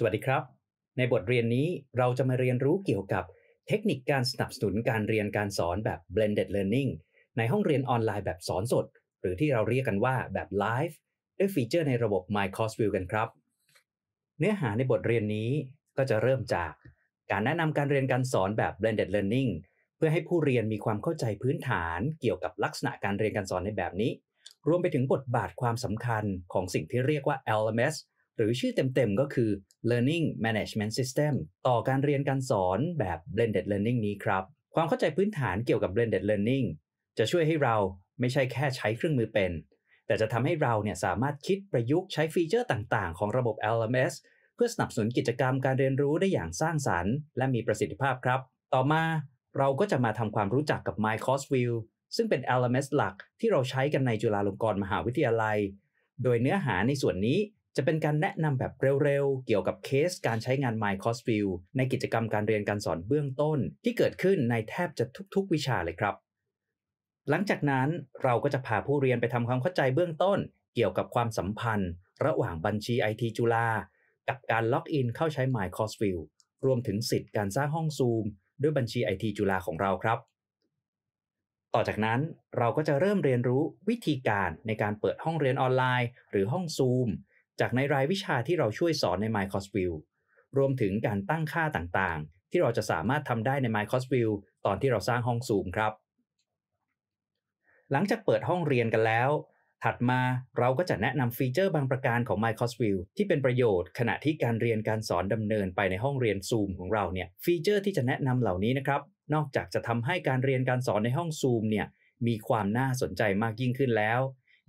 สวัสดีครับ ในบทเรียนนี้เราจะมาเรียนรู้เกี่ยวกับเทคนิคการสนับสนุนการเรียนการสอนแบบ blended learning ในห้องเรียนออนไลน์แบบสอนสด หรือที่เราเรียกกันว่าแบบ live ด้วยฟีเจอร์ในระบบ My Course View กันครับ เนื้อหาในบทเรียนนี้ก็จะเริ่มจาก การแนะนำการเรียนการสอนแบบ blended learning เพื่อให้ผู้เรียนมีความเข้าใจพื้นฐานเกี่ยวกับลักษณะการเรียนการสอนในแบบนี้ รวมไปถึงบทบาทความสำคัญของสิ่งที่เรียกว่า LMS หรือชื่อเต็มๆ ก็คือ Learning Management System ต่อการเรียนการสอนแบบ Blended Learning นี้ครับ ความเข้าใจพื้นฐานเกี่ยวกับ Blended Learning จะช่วยให้เราไม่ใช่แค่ใช้เครื่องมือเป็น แต่จะทำให้เราเนี่ยสามารถคิดประยุกต์ใช้ฟีเจอร์ต่างๆ ของระบบ LMS เพื่อสนับสนุนกิจกรรมการเรียนรู้ได้อย่างสร้างสารรค์และมีประสิทธิภาพครับ ต่อมาเราก็จะมาทำความรู้จักกับ My Course View ซึ่งเป็น LMS หลักที่เราใช้กันในจุฬาลงกรณ์มหาวิทยาลัย โดยเนื้อหาในส่วนนี้จะเป็นการแนะนำแบบเร็ว ๆ เกี่ยวกับเคสการใช้งาน My Course View ในกิจกรรมการเรียนการสอนเบื้องต้น ที่เกิดขึ้นในแทบจะทุกๆวิชาเลยครับ หลังจากนั้นเราก็จะพาผู้เรียนไปทำความเข้าใจเบื้องต้น เกี่ยวกับความสัมพันธ์ ระหว่างบัญชีไอทีจุฬา กับการล็อกอินเข้าใช้ My Course View รวมถึงสิทธิ์การสร้างห้องซูมด้วยบัญชีไอทีจุฬาของเราครับ ต่อจากนั้นเราก็จะเริ่มเรียนรู้วิธีการในการเปิดห้องเรียนออนไลน์ หรือห้องซูมจากในรายวิชาที่เราช่วยสอนใน MyCourseView รวมถึงการตั้งค่าต่างๆ ที่เราจะสามารถทำได้ใน MyCourseView ตอนที่เราสร้างห้องซูมครับ หลังจากเปิดห้องเรียนกันแล้ว ถัดมาเราก็จะแนะนำฟีเจอร์บางประการของ MyCourseView ที่เป็นประโยชน์ขณะที่การเรียนการสอนดำเนินไปในห้องเรียน Zoom ของเราเนี่ย ฟีเจอร์ที่จะแนะนำเหล่านี้นะครับ นอกจากจะทำให้การเรียนการสอนในห้อง Zoom เนี่ยมีความน่าสนใจมากยิ่งขึ้นแล้ว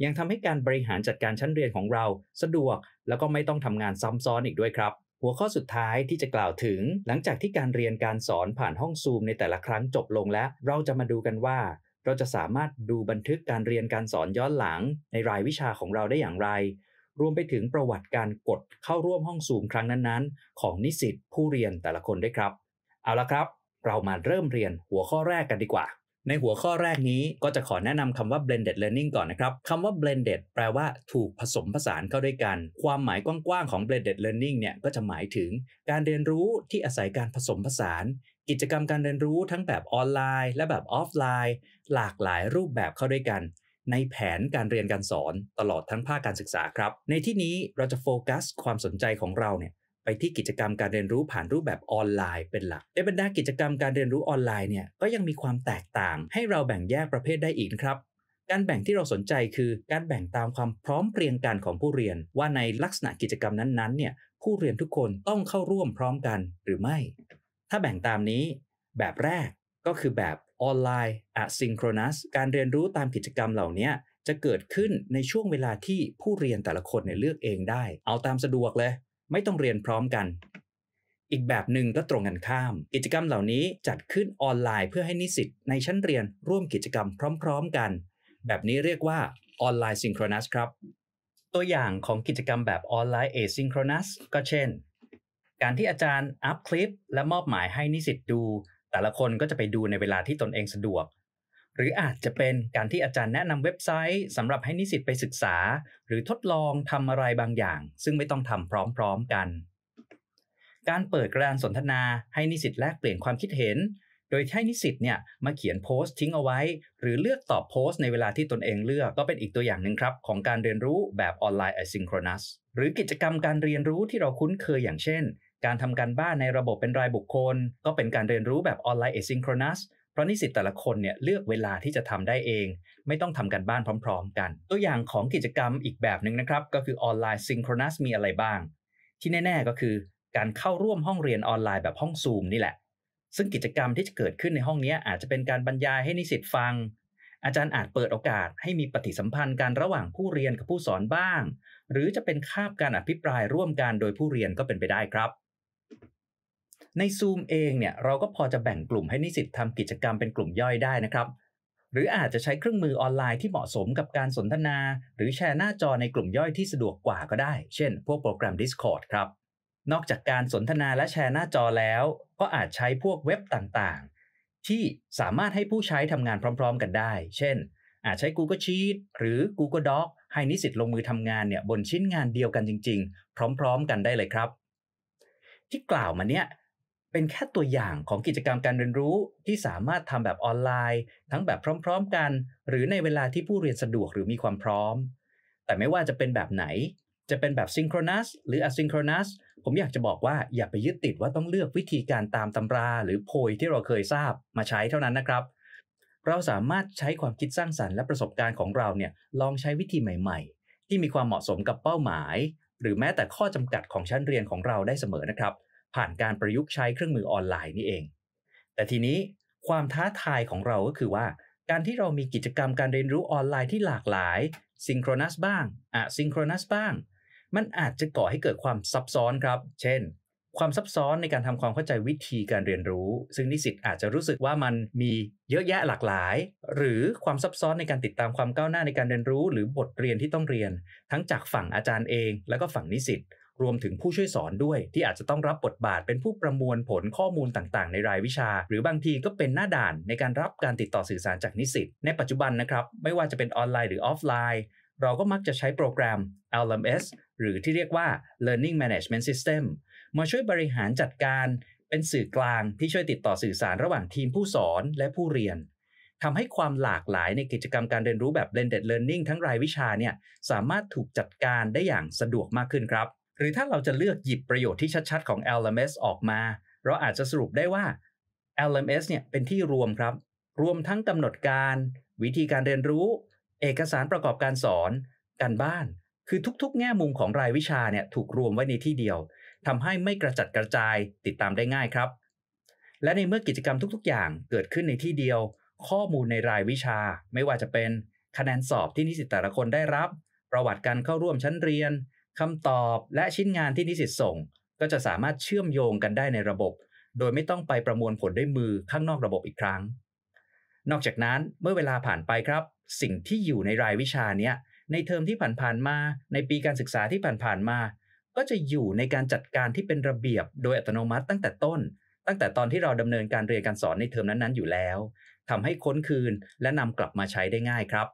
ยังทำให้การบริหารจัดการชั้นเรียนของเราสะดวกแล้วก็ไม่ต้องทำงานซ้ำซ้อนอีกด้วยครับ หัวข้อสุดท้ายที่จะกล่าวถึงหลังจากที่การเรียนการสอนผ่านห้องซูมในแต่ละครั้งจบลงแล้วเราจะมาดูกันว่า เราจะสามารถดูบันทึกการเรียนการสอนย้อนหลังในรายวิชาของเราได้อย่างไร รวมไปถึงประวัติการกดเข้าร่วมห้องซูมครั้งนั้นๆ ของนิสิตผู้เรียนแต่ละคนด้วยครับ เอาละครับ เรามาเริ่มเรียนหัวข้อแรกกันดีกว่าในหัวข้อแรกนี้ก็จะขอแนะนำคำว่า blended learning ก่อนนะครับ คำว่า blended แปลว่าถูกผสมผสานเข้าด้วยกัน ความหมายกว้างๆของ blended learning เนี่ยก็จะหมายถึง การเรียนรู้ที่อาศัยการผสมผสาน กิจกรรมการเรียนรู้ทั้งแบบออนไลน์ และแบบออฟไลน์ หลากหลายรูปแบบเข้าด้วยกัน ในแผนการเรียนการสอนตลอดทั้งภาคการศึกษาครับ ในที่นี้เราจะโฟกัสความสนใจของเราเนี่ยไปที่กิจกรรมการเรียนรู้ผ่านรูปแบบออนไลน์เป็นหลัก ในบรรดากิจกรรมการเรียนรู้ออนไลน์เนี่ยก็ยังมีความแตกต่าง ให้เราแบ่งแยกประเภทได้อีกครับ การแบ่งที่เราสนใจคือ การแบ่งตามความพร้อมเพรียงกันของผู้เรียน ว่าในลักษณะกิจกรรมนั้นๆเนี่ยผู้เรียนทุกคนต้องเข้าร่วมพร้อมกันหรือไม่ ถ้าแบ่งตามนี้ แบบแรกก็คือแบบออนไลน์อะซิงโครนัสการเรียนรู้ตามกิจกรรมเหล่านี้จะเกิดขึ้นในช่วงเวลาที่ผู้เรียนแต่ละคนเนี่ยเลือกเองได้ เอาตามสะดวกเลยไม่ต้องเรียนพร้อมกัน อีกแบบหนึ่งก็ตรงกันข้าม กิจกรรมเหล่านี้จัดขึ้นออนไลน์เพื่อให้นิสิตในชั้นเรียนร่วมกิจกรรมพร้อมๆกัน แบบนี้เรียกว่าออนไลน์ซิงโครนัสครับ ตัวอย่างของกิจกรรมแบบออนไลน์เอซิงโครนัสก็เช่น การที่อาจารย์อัพคลิป และมอบหมายให้นิสิตดู แต่ละคนก็จะไปดูในเวลาที่ตนเองสะดวกหรืออาจจะเป็นการที่อาจารย์แนะนำเว็บไซต์ สำหรับให้นิสิตไปศึกษา หรือทดลองทำอะไรบางอย่าง ซึ่งไม่ต้องทำพร้อมๆกัน การเปิดกระดานสนทนาให้นิสิตแลกเปลี่ยนความคิดเห็น โดยให้นิสิตเนี่ยมาเขียนโพสต์ทิ้งเอาไว้ หรือเลือกตอบโพสต์ในเวลาที่ตนเองเลือกก็เป็นอีกตัวอย่างหนึ่งครับของการเรียนรู้แบบออนไลน์ asynchronous หรือกิจกรรมการเรียนรู้ที่เราคุ้นเคยอย่างเช่น การทำการบ้านในระบบเป็นรายบุคคลก็เป็นการเรียนรู้แบบออนไลน์ asynchronous ราะนิสิตแต่ละคนเนี่ยเลือกเวลาที่จะทำได้เอง ไม่ต้องทำกันบ้านพร้อมๆกัน ตัวอย่างของกิจกรรมอีกแบบหนึ่งนะครับ ก็คือออนไลน์ซิงโครนัสมีอะไรบ้าง ที่แน่ๆก็คือการเข้าร่วมห้องเรียนออนไลน์แบบห้องซูมนี่แหละซึ่งกิจกรรมที่จะเกิดขึ้นในห้องนี้อาจจะเป็นการบรรยายให้นิสิตฟัง อาจารย์อาจเปิดโอกาสให้มีปฏิสัมพันธ์กนรระหว่างผู้เรียนกับผู้สอนบ้าง หรือจะเป็นคาบการอภิปรายร่วมกันโดยผู้เรียนก็เป็นไปได้ครับใน Zoom เองเนี่ย เราก็พอจะแบ่งกลุ่มให้นิสิตทำกิจกรรมเป็นกลุ่มย่อยได้นะครับ หรืออาจจะใช้เครื่องมือออนไลน์ที่เหมาะสมกับการสนทนา หรือแชร์หน้าจอในกลุ่มย่อยที่สะดวกกว่าก็ได้ เช่น พวกโปรแกรม Discord ครับ นอกจากการสนทนาและแชร์หน้าจอแล้ว ก็อาจใช้พวกเว็บต่างๆ ที่สามารถให้ผู้ใช้ทำงานพร้อมๆกันได้ เช่น อาจใช้ Google Sheet หรือ Google Doc ให้นิสิตลงมือทำงานเนี่ยบนชิ้นงานเดียวกันจริงๆ พร้อม ๆ กันได้เลยครับ ที่กล่าวมาเนี่ยเป็นแค่ตัวอย่างของกิจกรรมการเรียนรู้ที่สามารถทำแบบออนไลน์ ทั้งแบบพร้อมๆกัน หรือในเวลาที่ผู้เรียนสะดวกหรือมีความพร้อม แต่ไม่ว่าจะเป็นแบบไหน จะเป็นแบบซิงโครนัสหรืออะซิงโครนัสผมอยากจะบอกว่าอย่าไปยึดติดว่าต้องเลือกวิธีการตามตำราหรือโพยที่เราเคยทราบมาใช้เท่านั้นนะครับ เราสามารถใช้ความคิดสร้างสารรค์และประสบการณ์ของเราเนี่ยลองใช้วิธีใหม่ ๆ ที่มีความเหมาะสมกับเป้าหมาย หรือแม้แต่ข้อจำกัดของชั้นเรียนของเราได้เสมอนะครับเผ่านการประยุกต์ใช้เครื่องมือออนไลน์นี่เอง แต่ทีนี้ความท้าทายของเราก็คือว่า การที่เรามีกิจกรรมการเรียนรู้ออนไลน์ที่หลากหลายซิงโครนัสบ้างอะซิงโครนัสบ้างมันอาจจะก่อให้เกิดความซับซ้อนครับ เช่นความซับซ้อนในการทำความเข้าใจวิธีการเรียนรู้ ซึ่งนิสิตอาจจะรู้สึกว่ามันมีเยอะแยะหลากหลาย หรือความซับซ้อนในการติดตามความก้าวหน้าในการเรียนรู้หรือบทเรียนที่ต้องเรียน ทั้งจากฝั่งอาจารย์เองแล้วก็ฝั่งนิสิตรวมถึงผู้ช่วยสอนด้วยที่อาจจะต้องรับบทบาทเป็นผู้ประมวลผลข้อมูลต่าง ๆ ในรายวิชา หรือบางทีก็เป็นหน้าด่านในการรับการติดต่อสื่อสารจากนิสิต ในปัจจุบันนะครับ ไม่ว่าจะเป็นออนไลน์หรือออฟไลน์ เราก็มักจะใช้โปรแกรม LMS หรือที่เรียกว่า Learning Management System มาช่วยบริหารจัดการเป็นสื่อกลางที่ช่วยติดต่อสื่อสารระหว่างทีมผู้สอนและผู้เรียนทำให้ความหลากหลายในกิจกรรมการเรียนรู้แบบ blended learning ทั้งรายวิชาเนี่ยสามารถถูกจัดการได้อย่างสะดวกมากขึ้นครับหรือถ้าเราจะเลือกหยิบประโยชน์ที่ชัดๆของ LMS ออกมา เราอาจจะสรุปได้ว่า LMS เนี่ยเป็นที่รวมครับ รวมทั้งกำหนดการ วิธีการเรียนรู้ เอกสารประกอบการสอน การบ้าน คือทุกๆ แง่มุมของรายวิชาเนี่ยถูกรวมไว้ในที่เดียว ทำให้ไม่กระจัดกระจาย ติดตามได้ง่ายครับ และในเมื่อกิจกรรมทุกๆ อย่างเกิดขึ้นในที่เดียว ข้อมูลในรายวิชาไม่ว่าจะเป็น คะแนนสอบที่นิสิตแต่ละคนได้รับ ประวัติการเข้าร่วมชั้นเรียนคำตอบและชิ้นงานที่นิสิตส่ง ก็จะสามารถเชื่อมโยงกันได้ในระบบ โดยไม่ต้องไปประมวลผลด้วยมือข้างนอกระบบอีกครั้ง นอกจากนั้นเมื่อเวลาผ่านไปครับ สิ่งที่อยู่ในรายวิชาเนี้ยในเทอมที่ผ่านๆมา ในปีการศึกษาที่ผ่านๆมา ก็จะอยู่ในการจัดการที่เป็นระเบียบ โดยอัตโนมัติตั้งแต่ต้น ตั้งแต่ตอนที่เราดำเนินการเรียนการสอนในเทอมนั้นๆอยู่แล้ว ทำให้ค้นคืนและนำกลับมาใช้ได้ง่ายครับ